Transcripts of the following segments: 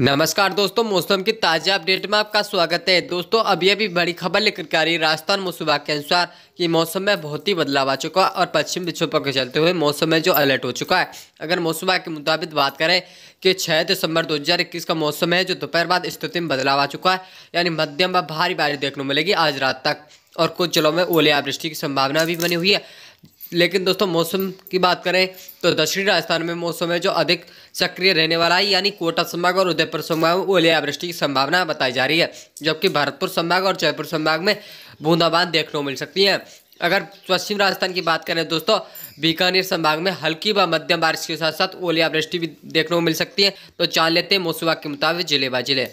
नमस्कार दोस्तों मौसम की ताज़ा अपडेट में आपका स्वागत है दोस्तों अभी अभी बड़ी खबर लेकर के आ रही राजस्थान मौसम के अनुसार कि मौसम में बहुत ही बदलाव आ चुका है और पश्चिम विक्षोभ के चलते हुए मौसम में जो अलर्ट हो चुका है अगर मौसम विभाग के मुताबिक बात करें कि 6 दिसंबर 2021 का मौसम है जो दोपहर बाद स्थिति में बदलाव आ चुका है यानी मध्यम व भारी बारिश देखने को मिलेगी आज रात तक और कुछ जिलों में ओले ओलियावृष्टि की संभावना भी बनी हुई है लेकिन दोस्तों मौसम की बात करें तो दक्षिणी राजस्थान में मौसम है जो अधिक सक्रिय रहने वाला है यानी कोटा संभाग और उदयपुर संभाग में ओलियावृष्टि की संभावना बताई जा रही है जबकि भरतपुर संभाग और जयपुर संभाग में बूंदाबांद देखने को मिल सकती है अगर पश्चिम राजस्थान की बात करें दोस्तों बीकानेर संभाग में हल्की व मध्यम बारिश के साथ साथ ओलियावृष्टि भी देखने को मिल सकती है तो जान लेते हैं मौसम के मुताबिक जिले बा जिले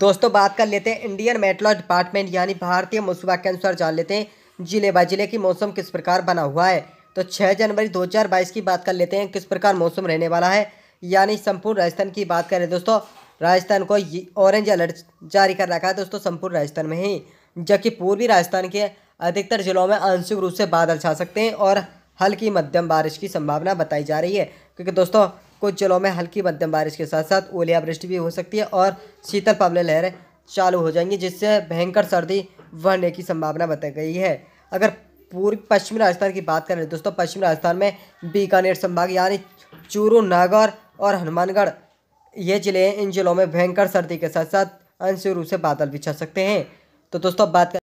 दोस्तों बात कर लेते हैं इंडियन मेट्रोलॉजी डिपार्टमेंट यानी भारतीय मौसम के अनुसार जान लेते हैं जिले बाय जिले की मौसम किस प्रकार बना हुआ है तो 6 जनवरी 2022 की बात कर लेते हैं किस प्रकार मौसम रहने वाला है यानी संपूर्ण राजस्थान की बात करें दोस्तों राजस्थान को ऑरेंज अलर्ट जारी कर रखा है दोस्तों संपूर्ण राजस्थान में ही जबकि पूर्वी राजस्थान के अधिकतर जिलों में आंशिक रूप से बादल छा सकते हैं और हल्की मध्यम बारिश की संभावना बताई जा रही है क्योंकि दोस्तों कुछ जिलों में हल्की मध्यम बारिश के साथ साथ ओलियावृष्टि भी हो सकती है और शीतल पवले लहरें चालू हो जाएंगी जिससे भयंकर सर्दी बढ़ने की संभावना बताई गई है अगर पूर्व पश्चिमी राजस्थान की बात करें दोस्तों पश्चिमी राजस्थान में बीकानेर संभाग यानी चूरू नागौर और हनुमानगढ़ ये जिले हैं इन जिलों में भयंकर सर्दी के साथ साथ अंश रूप से बादल भी छा सकते हैं तो दोस्तों बात